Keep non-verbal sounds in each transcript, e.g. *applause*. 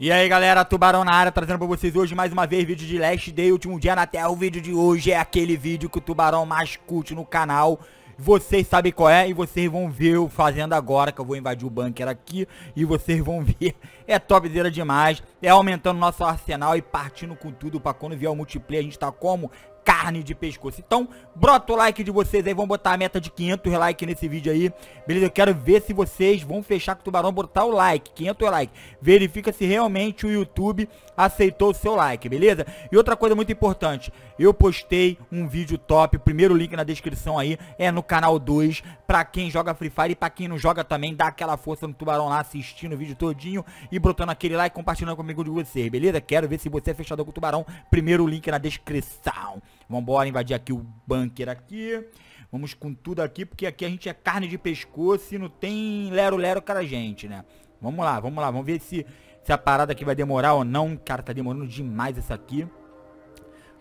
E aí galera, Tubarão na área, trazendo pra vocês hoje mais uma vez vídeo de Last Day, último dia na né? Terra. O vídeo de hoje é aquele vídeo que o Tubarão mais curte no canal. Vocês sabem qual é e vocês vão ver eu fazendo agora, que eu vou invadir o bunker aqui. E vocês vão ver, *laughs* é topzera demais, é aumentando nosso arsenal e partindo com tudo pra quando vier o multiplayer a gente tá como? carne de pescoço. Então, brota o like de vocês aí, vamos botar a meta de 500 likes nesse vídeo aí. Beleza? Eu quero ver se vocês vão fechar com o tubarão, botar o like, 500 likes. Verifica se realmente o YouTube aceitou o seu like, beleza? E outra coisa muito importante, eu postei um vídeo top, primeiro link na descrição aí, é no canal 2, pra quem joga Free Fire e pra quem não joga também, dá aquela força no tubarão lá, assistindo o vídeo todinho e brotando aquele like, compartilhando comigo de vocês, beleza? Quero ver se você é fechador com o tubarão, primeiro link na descrição. Vamos invadir aqui o bunker aqui. Vamos com tudo aqui, porque aqui a gente é carne de pescoço e não tem lero-lero cara a gente, né? Vamos lá, vamos lá. Vamos ver se, se a parada aqui vai demorar ou não. Cara, tá demorando demais essa aqui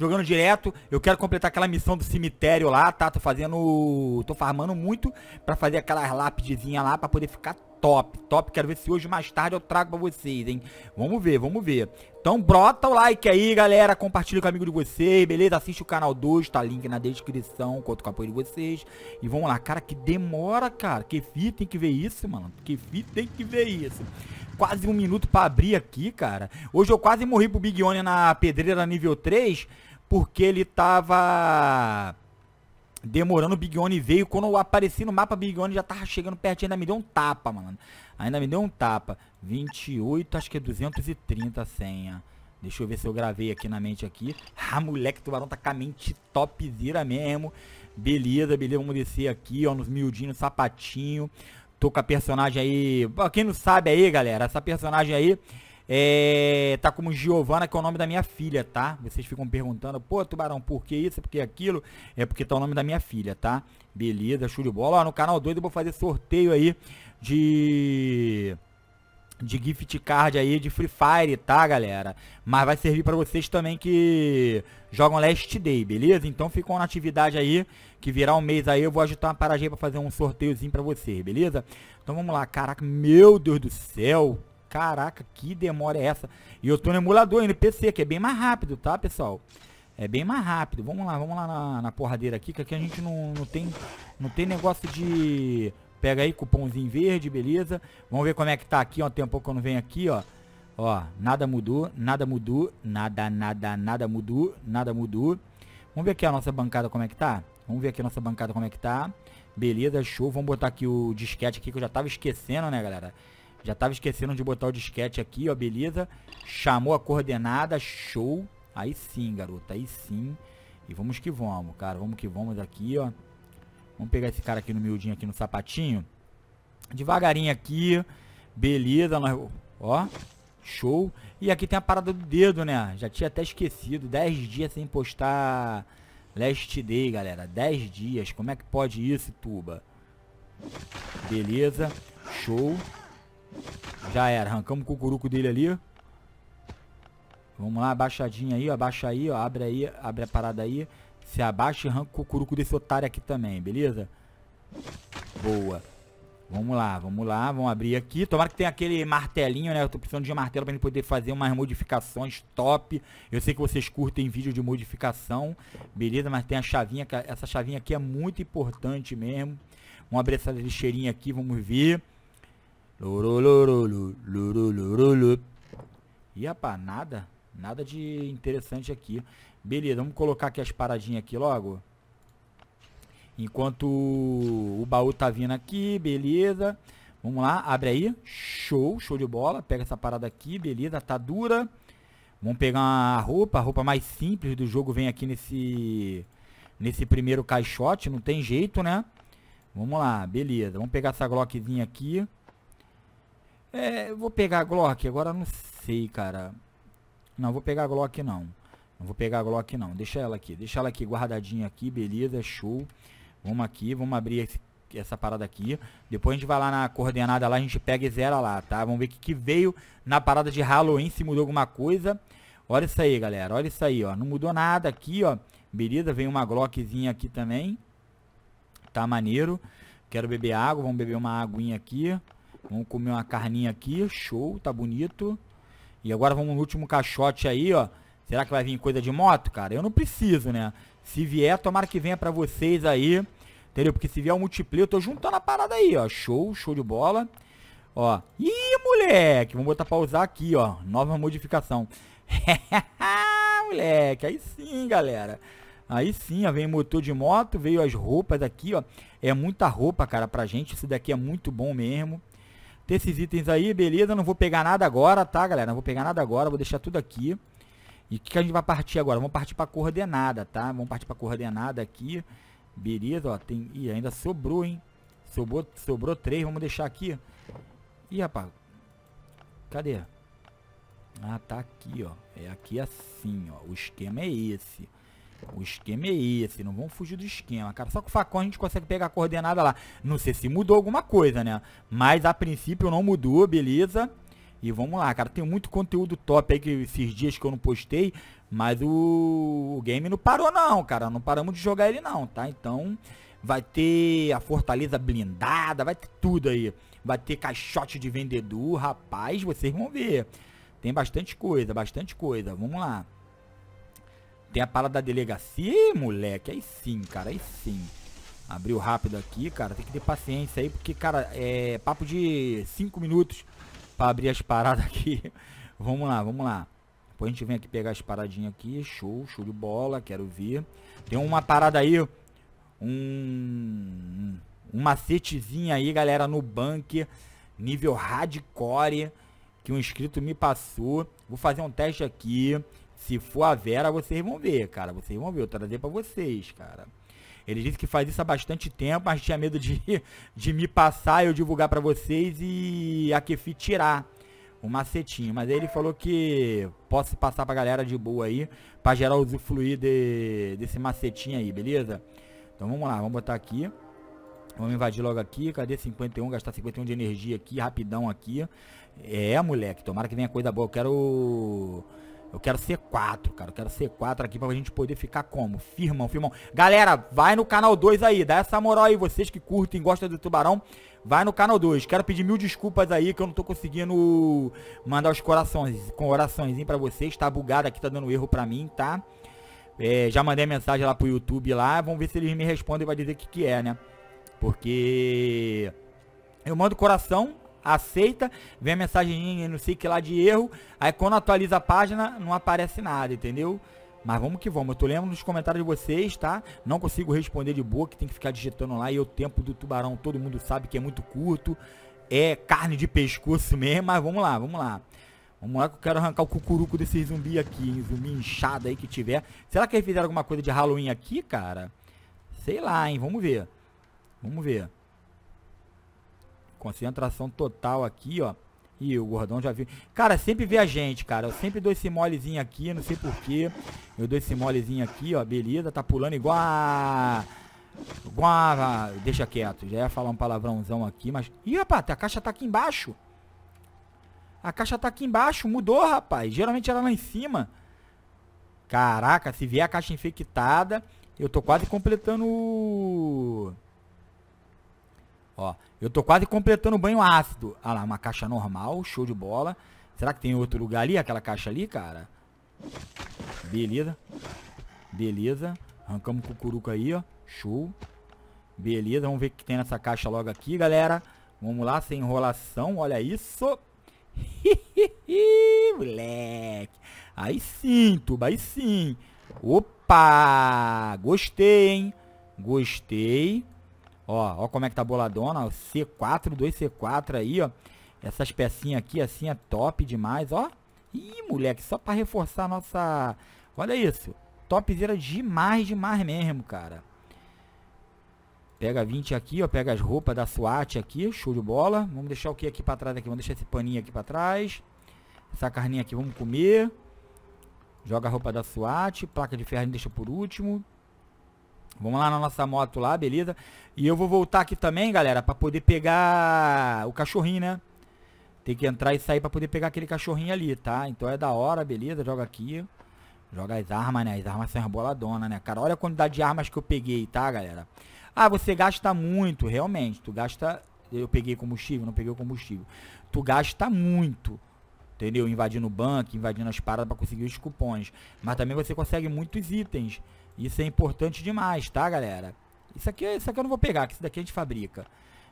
jogando direto. Eu quero completar aquela missão do cemitério lá, tá? Tô fazendo. Tô farmando muito pra fazer aquela lápidezinhas lá pra poder ficar top, top. Quero ver se hoje mais tarde eu trago pra vocês, hein? Vamos ver, vamos ver. Então brota o like aí, galera. Compartilha com o amigo de vocês, beleza? Assiste o canal 2, tá link na descrição. Conto com o apoio de vocês. E vamos lá, cara, que demora, cara. Que fita tem que ver isso, mano. Que fita tem que ver isso. Quase um minuto pra abrir aqui, cara. Hoje eu quase morri pro Big One na pedreira nível 3, porque ele tava demorando, o Big One veio. Quando eu apareci no mapa, Big One já tava chegando pertinho, ainda me deu um tapa, mano. Ainda me deu um tapa. 28, acho que é 230 a senha. Deixa eu ver se eu gravei aqui na mente aqui. Ah, moleque, o tubarão tá com a mente topzera mesmo. Beleza, beleza, vamos descer aqui, ó, nos miudinhos, sapatinho. Tô com a personagem aí, quem não sabe aí, galera, essa personagem aí é, tá como Giovana, que é o nome da minha filha, tá? Vocês ficam perguntando, pô, Tubarão, por que isso, por que aquilo? É porque tá o nome da minha filha, tá? Beleza, show de bola. Ó, no canal 2 eu vou fazer sorteio aí de de gift card aí de Free Fire, tá, galera? Mas vai servir para vocês também que jogam Last Day, beleza? Então ficam na atividade aí, que virar um mês aí eu vou ajudar uma paragem para fazer um sorteiozinho para vocês, beleza? Então vamos lá, caraca, meu Deus do céu, caraca, que demora é essa? E eu tô no emulador, no PC, que é bem mais rápido, tá, pessoal? É bem mais rápido. Vamos lá, vamos lá na, na porradeira aqui, que aqui a gente não, não, tem, não tem negócio de... Pega aí, cupomzinho verde, beleza. Vamos ver como é que tá aqui, ó. Tem um pouco que eu não venho aqui, ó. Ó, nada mudou, nada mudou, nada, nada, nada mudou, nada mudou. Vamos ver aqui a nossa bancada como é que tá? Vamos ver aqui a nossa bancada como é que tá. Beleza, show. Vamos botar aqui o disquete aqui que eu já tava esquecendo, né, galera? Já tava esquecendo de botar o disquete aqui, ó, beleza. Chamou a coordenada, show. Aí sim, garota, aí sim. E vamos que vamos, cara. Vamos que vamos aqui, ó. Vamos pegar esse cara aqui no miudinho, aqui no sapatinho. Devagarinho aqui. Beleza, nós... Ó, show. E aqui tem a parada do dedo, né? Já tinha até esquecido. 10 dias sem postar Last Day, galera. 10 dias. Como é que pode isso, Tuba? Beleza. Show. Já era, arrancamos o cucuruco dele ali, Vamos lá, abaixadinha aí, ó, abaixa aí, ó, abre aí, abre a parada aí. Se abaixa e arranca o cucuruco desse otário aqui também, beleza? Boa. Vamos lá, vamos lá, vamos abrir aqui. Tomara que tenha aquele martelinho, né? Eu tô precisando de um martelo pra gente poder fazer umas modificações top. Eu sei que vocês curtem vídeo de modificação, beleza? Mas tem a chavinha, essa chavinha aqui é muito importante mesmo. Vamos abrir essa lixeirinha aqui, vamos ver. E apa nada. Nada de interessante aqui. Beleza, vamos colocar aqui as paradinhas aqui logo. Enquanto o baú tá vindo aqui, beleza. Vamos lá, abre aí. Show, show de bola. Pega essa parada aqui, beleza, tá dura. Vamos pegar a roupa, a roupa mais simples do jogo vem aqui nesse nesse primeiro caixote, não tem jeito, né? Vamos lá, beleza. Vamos pegar essa Glockzinha aqui. É, vou pegar a Glock, agora não sei, cara. Não, vou pegar a Glock não. Não vou pegar a Glock não. Deixa ela aqui. Deixa ela aqui guardadinha aqui, beleza, show. Vamos aqui, vamos abrir esse, essa parada aqui. Depois a gente vai lá na coordenada lá, a gente pega e zera lá, tá? Vamos ver o que, que veio na parada de Halloween, se mudou alguma coisa. Olha isso aí, galera. Olha isso aí, ó. Não mudou nada aqui, ó. Beleza, veio uma Glockzinha aqui também. Tá maneiro. Quero beber água, vamos beber uma aguinha aqui. Vamos comer uma carninha aqui, show, tá bonito. E agora vamos no último caixote aí, ó. Será que vai vir coisa de moto, cara? Eu não preciso, né? Se vier, tomara que venha pra vocês aí. Entendeu? Porque se vier o um multiplayer, eu tô juntando a parada aí, ó. Show, show de bola. Ó. Ih, moleque. Vamos botar pra usar aqui, ó. Nova modificação. *laughs* moleque. Aí sim, galera. Aí sim, ó. Vem motor de moto, veio as roupas aqui, ó. É muita roupa, cara, pra gente. Isso daqui é muito bom mesmo esses itens aí, beleza? Não vou pegar nada agora, tá, galera? Não vou pegar nada agora, vou deixar tudo aqui. E o que, que a gente vai partir agora? Vamos partir para coordenada, tá? Vamos partir para coordenada aqui. Beleza, ó, tem... Ih, ainda sobrou, hein? Sobrou, sobrou três, vamos deixar aqui. Ih, rapaz. Cadê? Ah, tá aqui, ó. É aqui assim, ó. O esquema é esse. O esquema é esse, não vamos fugir do esquema, cara. Só que o facão a gente consegue pegar a coordenada lá. Não sei se mudou alguma coisa, né? Mas a princípio não mudou, beleza? E vamos lá, cara. Tem muito conteúdo top aí que esses dias que eu não postei. Mas o, o game não parou não, cara. Não paramos de jogar ele não, tá? Então vai ter a fortaleza blindada, vai ter tudo aí. Vai ter caixote de vendedor, rapaz, vocês vão ver. Tem bastante coisa, bastante coisa. Vamos lá. Tem a parada da delegacia. Ih, moleque, aí sim, cara, aí sim. Abriu rápido aqui, cara. Tem que ter paciência aí, porque, cara, é papo de 5 minutos pra abrir as paradas aqui. *laughs* vamos lá, vamos lá. Depois a gente vem aqui pegar as paradinhas aqui. Show, show de bola, quero ver. Tem uma parada aí, um, um macetezinho aí, galera, no bunker. Nível hardcore, que um inscrito me passou. Vou fazer um teste aqui. Se for a Vera, vocês vão ver, cara. Vocês vão ver. Eu trazer pra vocês, cara. Ele disse que faz isso há bastante tempo, mas tinha medo de, *laughs* de me passar, eu divulgar para vocês e a Kefi tirar o um macetinho. Mas aí ele falou que posso passar pra galera de boa aí, pra gerar usufruir de, desse macetinho aí, beleza? Então vamos lá, vamos botar aqui. Vamos invadir logo aqui. Cadê 51? Gastar 51 de energia aqui, rapidão aqui. É, moleque, tomara que venha coisa boa. Eu quero eu quero C4, cara. Eu quero C4 aqui pra gente poder ficar como? Firmão, firmão. Galera, vai no canal 2 aí. Dá essa moral aí. Vocês que curtem, gostam do Tubarão, vai no canal 2. Quero pedir mil desculpas aí que eu não tô conseguindo mandar os corações, com oraçãozinho pra vocês. Tá bugado aqui, tá dando erro pra mim, tá? É, já mandei mensagem lá pro YouTube lá. Vamos ver se eles me respondem e vai dizer o que que é, né? Porque... Eu mando coração, aceita, vem a mensagem, não sei que lá de erro, aí quando atualiza a página, não aparece nada, entendeu? Mas vamos que vamos, eu tô lendo nos comentários de vocês, tá? Não consigo responder de boa, que tem que ficar digitando lá, e o tempo do tubarão, todo mundo sabe que é muito curto, é carne de pescoço *laughs* mesmo, mas vamos lá, vamos lá. Vamos lá que eu quero arrancar o cucuruco desse zumbi aqui, zumbi inchado aí que tiver. Será que eles fizeram alguma coisa de Halloween aqui, cara? Sei lá, hein, vamos ver. Vamos ver. Concentração total aqui, ó. E o gordão já viu. Cara, sempre vê a gente, cara. Eu sempre dou esse molezinho aqui, não sei porquê. Eu dou esse molezinho aqui, ó. Beleza, tá pulando igual a... Igual a... Deixa quieto. Já ia falar um palavrãozão aqui, mas... Ih, rapaz, a caixa tá aqui embaixo. A caixa tá aqui embaixo. Mudou, rapaz. Geralmente era é lá em cima. Caraca, se vier a caixa infectada... Eu tô quase completando o... Ó, eu tô quase completando o banho ácido. Ah lá, uma caixa normal, show de bola. Será que tem outro lugar ali, aquela caixa ali, cara? Beleza. Beleza. Arrancamos o cucuruco aí, ó. Show. Beleza, vamos ver o que tem nessa caixa logo aqui, galera. Vamos lá, sem enrolação, olha isso. *laughs* Moleque. Aí sim, tuba, aí sim. Opa! Gostei, hein? Gostei. Ó, ó como é que tá boladona, o C4, 2C4 aí, ó. Essas pecinhas aqui, assim, é top demais, ó. Ih, moleque, só pra reforçar a nossa... Olha isso, topzera demais, demais mesmo, cara. Pega 20 aqui, ó, pega as roupas da SWAT aqui, show de bola. Vamos deixar o que aqui pra trás aqui? Vamos deixar esse paninho aqui pra trás. Essa carninha aqui, vamos comer. Joga a roupa da SWAT, placa de ferro a gente deixa por último. Vamos lá na nossa moto lá, beleza? E eu vou voltar aqui também, galera, pra poder pegar o cachorrinho, né? Tem que entrar e sair pra poder pegar aquele cachorrinho ali, tá? Então é da hora, beleza? Joga aqui. Joga as armas, né? As armas são boladonas, né, cara? Olha a quantidade de armas que eu peguei, tá, galera? Ah, você gasta muito, realmente. Tu gasta... Eu peguei combustível, não peguei combustível. Tu gasta muito, entendeu? Invadindo o banco, invadindo as paradas pra conseguir os cupons. Mas também você consegue muitos itens, isso é importante demais, tá, galera? Isso aqui, isso aqui eu não vou pegar, que isso daqui a gente fabrica.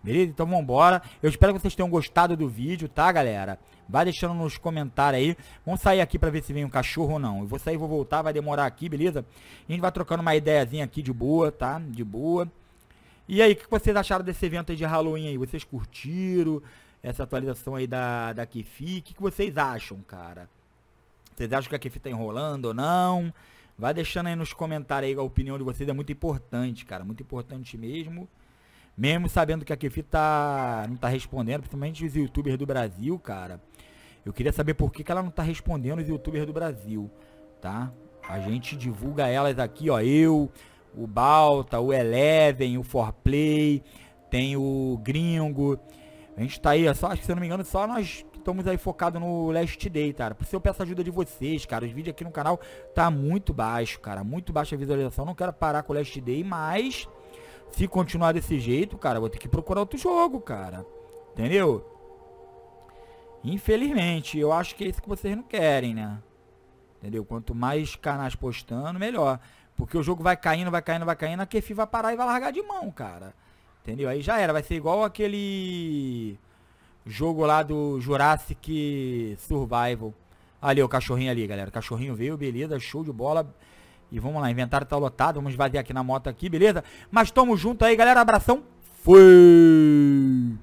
Beleza? Então vambora. Eu espero que vocês tenham gostado do vídeo, tá, galera? Vai deixando nos comentários aí. Vamos sair aqui pra ver se vem um cachorro ou não. Eu vou sair, vou voltar, vai demorar aqui, beleza? A gente vai trocando uma ideiazinha aqui de boa, tá? De boa. E aí, o que vocês acharam desse evento aí de Halloween aí? Vocês curtiram essa atualização aí da, da Kefi? O que, vocês acham, cara? Vocês acham que a Kefi tá enrolando ou não? Não. Vai deixando aí nos comentários aí a opinião de vocês, é muito importante, cara, muito importante mesmo. Mesmo sabendo que a Kefi tá, não tá respondendo, principalmente os youtubers do Brasil, cara. Eu queria saber por que, que ela não tá respondendo os youtubers do Brasil, tá? A gente divulga elas aqui, ó, eu, o Balta, o Eleven, o Forplay, tem o Gringo. A gente tá aí, ó, só, acho que se eu não me engano, só nós Estamos aí focados no Last Day, cara. Por isso eu peço a ajuda de vocês, cara. Os vídeos aqui no canal tá muito baixo, cara. Muito baixa visualização. Não quero parar com o Last Day, mas... Se continuar desse jeito, cara, vou ter que procurar outro jogo, cara. Entendeu? Infelizmente, eu acho que é isso que vocês não querem, né? Entendeu? Quanto mais canais postando, melhor. Porque o jogo vai caindo, vai caindo, vai caindo, a Kefi vai parar e vai largar de mão, cara. Entendeu? Aí já era, vai ser igual aquele jogo lá do Jurassic Survival. Ali, o cachorrinho ali, galera. O cachorrinho veio, beleza, show de bola. E vamos lá, inventário tá lotado, vamos vaziar aqui na moto aqui, beleza? Mas tamo junto aí, galera, abração. Fui!